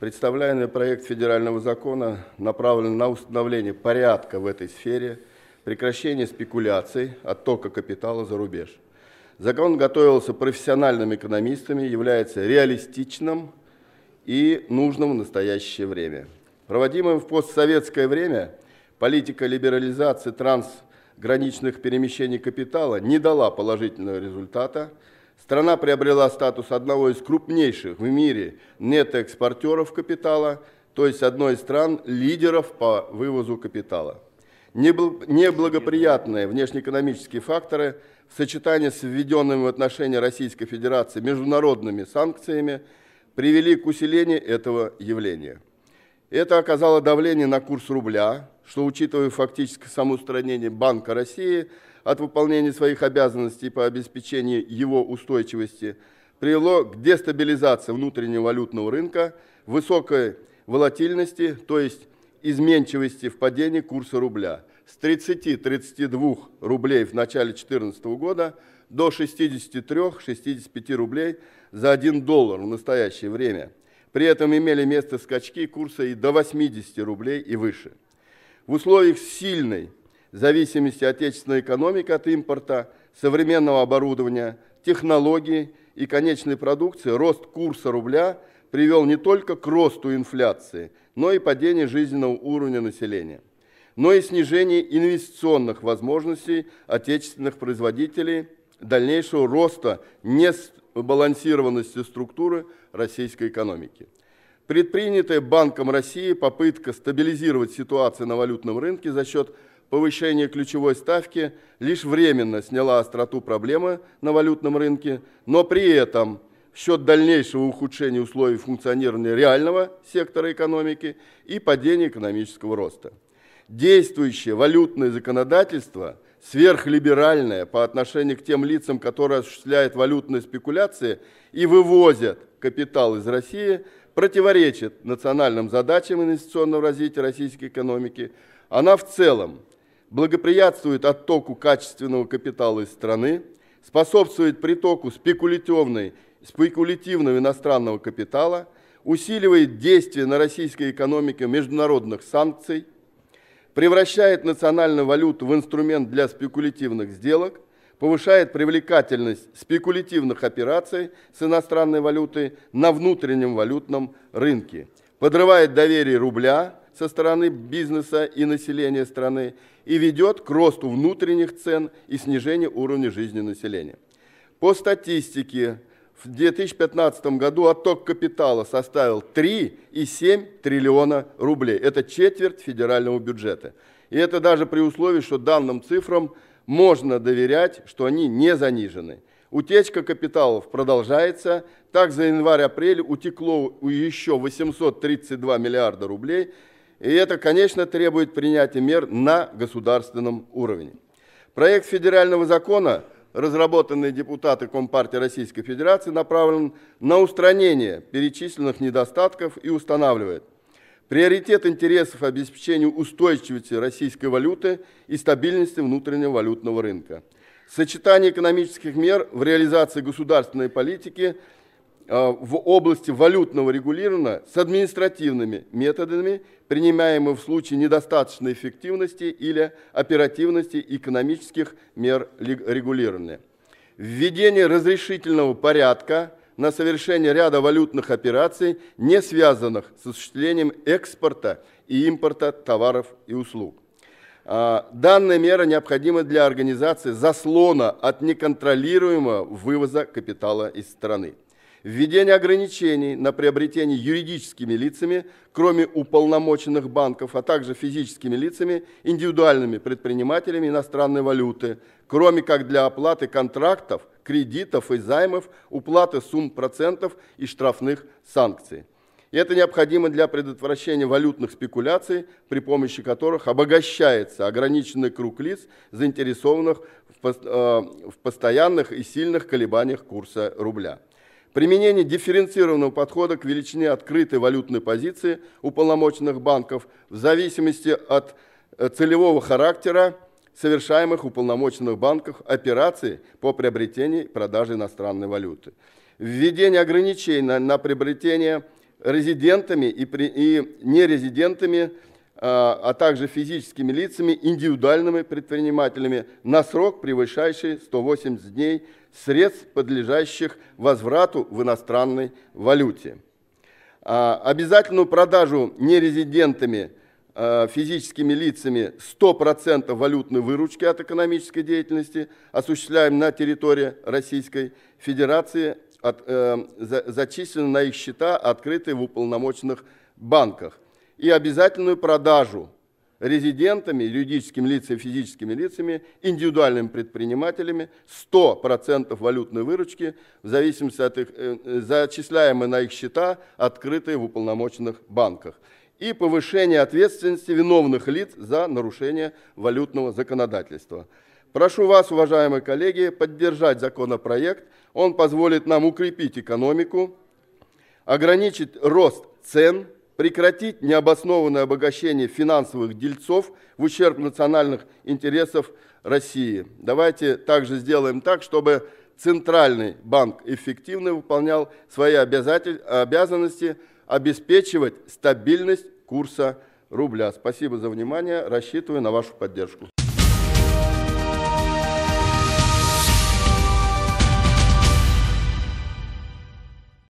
Представляемый проект федерального закона направлен на установление порядка в этой сфере, прекращение спекуляций, оттока капитала за рубеж. Закон готовился профессиональными экономистами, является реалистичным и нужным в настоящее время. Проводимая в постсоветское время политика либерализации трансграничных перемещений капитала не дала положительного результата – Страна приобрела статус одного из крупнейших в мире нетоэкспортеров капитала, то есть одной из стран лидеров по вывозу капитала. Неблагоприятные внешнеэкономические факторы в сочетании с введенными в отношении Российской Федерации международными санкциями привели к усилению этого явления. Это оказало давление на курс рубля, что, учитывая фактическое самоустранение Банка России – от выполнения своих обязанностей по обеспечению его устойчивости привело к дестабилизации внутреннего валютного рынка, высокой волатильности, то есть изменчивости в падении курса рубля с 30-32 рублей в начале 2014 года до 63-65 рублей за 1 доллар в настоящее время. При этом имели место скачки курса и до 80 рублей и выше. В условиях сильной зависимости отечественной экономики от импорта, современного оборудования, технологий и конечной продукции рост курса рубля привел не только к росту инфляции, но и падению жизненного уровня населения, но и снижение инвестиционных возможностей отечественных производителей, дальнейшего роста несбалансированности структуры российской экономики. Предпринятая Банком России попытка стабилизировать ситуацию на валютном рынке за счет Повышение ключевой ставки лишь временно сняло остроту проблемы на валютном рынке, но при этом в счет дальнейшего ухудшения условий функционирования реального сектора экономики и падения экономического роста. Действующее валютное законодательство сверхлиберальное по отношению к тем лицам, которые осуществляют валютные спекуляции и вывозят капитал из России, противоречит национальным задачам инвестиционного развития российской экономики. Она в целом благоприятствует оттоку качественного капитала из страны, способствует притоку спекулятивной, спекулятивного иностранного капитала, усиливает действие на российской экономике международных санкций, превращает национальную валюту в инструмент для спекулятивных сделок, повышает привлекательность спекулятивных операций с иностранной валютой на внутреннем валютном рынке, подрывает доверие рубля, со стороны бизнеса и населения страны и ведет к росту внутренних цен и снижению уровня жизни населения. По статистике, в 2015 году отток капитала составил 3,7 триллиона рублей. Это четверть федерального бюджета. И это даже при условии, что данным цифрам можно доверять, что они не занижены. Утечка капиталов продолжается. Так, за январь-апрель утекло еще 832 миллиарда рублей – и это, конечно, требует принятия мер на государственном уровне. Проект федерального закона, разработанный депутаты Компартии Российской Федерации, направлен на устранение перечисленных недостатков и устанавливает приоритет интересов обеспечению устойчивости российской валюты и стабильности внутреннего валютного рынка. Сочетание экономических мер в реализации государственной политики – Э, в области валютного регулирования с административными методами, принимаемыми в случае недостаточной эффективности или оперативности экономических мер регулирования. Введение разрешительного порядка на совершение ряда валютных операций, не связанных с осуществлением экспорта и импорта товаров и услуг. Э, данная мера необходима для организации заслона от неконтролируемого вывоза капитала из страны. Введение ограничений на приобретение юридическими лицами, кроме уполномоченных банков, а также физическими лицами, индивидуальными предпринимателями иностранной валюты, кроме как для оплаты контрактов, кредитов и займов, уплаты сумм процентов и штрафных санкций. И это необходимо для предотвращения валютных спекуляций, при помощи которых обогащается ограниченный круг лиц, заинтересованных в э, постоянных и сильных колебаниях курса рубля. Применение дифференцированного подхода к величине открытой валютной позиции уполномоченных банков в зависимости от э, целевого характера совершаемых уполномоченных банков операций по приобретению и продаже иностранной валюты. Введение ограничений на, на приобретение резидентами и, при, и нерезидентами а, а также физическими лицами, индивидуальными предпринимателями на срок, превышающий 180 дней средств, подлежащих возврату в иностранной валюте. А, обязательную продажу нерезидентами а, физическими лицами 100% валютной выручки от экономической деятельности осуществляем на территории Российской Федерации, от, э, зачислены на их счета, открытые в уполномоченных банках и обязательную продажу резидентами, юридическими лицами, физическими лицами, индивидуальными предпринимателями 100% валютной выручки, в зависимости от их, э, зачисляемой на их счета, открытые в уполномоченных банках, и повышение ответственности виновных лиц за нарушение валютного законодательства. Прошу вас, уважаемые коллеги, поддержать законопроект. Он позволит нам укрепить экономику, ограничить рост цен – прекратить необоснованное обогащение финансовых дельцов в ущерб национальных интересов России. Давайте также сделаем так, чтобы Центральный банк эффективно выполнял свои обязанности обеспечивать стабильность курса рубля. Спасибо за внимание. Рассчитываю на вашу поддержку.